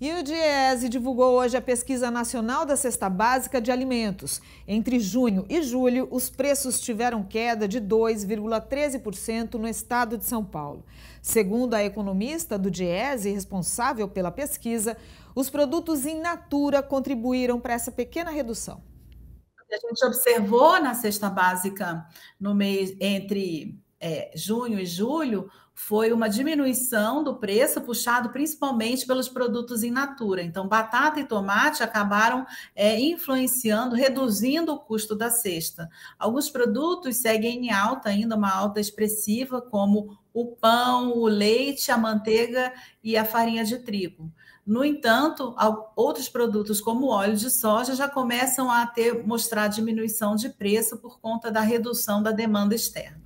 E o Diese divulgou hoje a Pesquisa Nacional da Cesta Básica de Alimentos. Entre junho e julho, os preços tiveram queda de 2,13% no estado de São Paulo. Segundo a economista do Diese, responsável pela pesquisa, os produtos in natura contribuíram para essa pequena redução. A gente observou na cesta básica no mês entre é, junho e julho foi uma diminuição do preço, puxado principalmente pelos produtos in natura. Então, batata e tomate acabaram é, influenciando, reduzindo o custo da cesta. Alguns produtos seguem em alta, ainda uma alta expressiva, como o pão, o leite, a manteiga e a farinha de trigo. No entanto, outros produtos como o óleo de soja já começam a ter mostrar diminuição de preço por conta da redução da demanda externa.